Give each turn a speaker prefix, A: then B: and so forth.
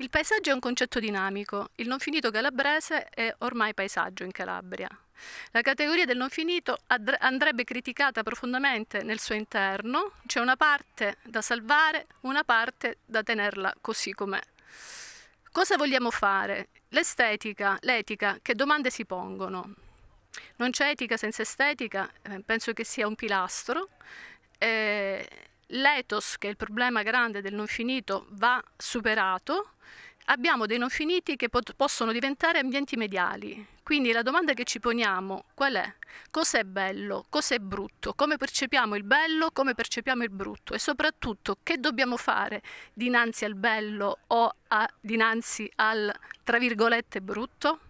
A: Il paesaggio è un concetto dinamico, il non finito calabrese è ormai paesaggio in Calabria. La categoria del non finito andrebbe criticata profondamente nel suo interno, c'è una parte da salvare, una parte da tenerla così com'è. Cosa vogliamo fare? L'estetica, l'etica, che domande si pongono? Non c'è etica senza estetica, eh, penso che sia un pilastro. Eh, l'ethos, che è il problema grande del non finito, va superato, abbiamo dei non finiti che possono diventare ambienti mediali. Quindi la domanda che ci poniamo qual è? Cos'è bello? Cos'è brutto? Come percepiamo il bello? Come percepiamo il brutto? E soprattutto che dobbiamo fare dinanzi al bello o a, dinanzi al, tra virgolette, brutto?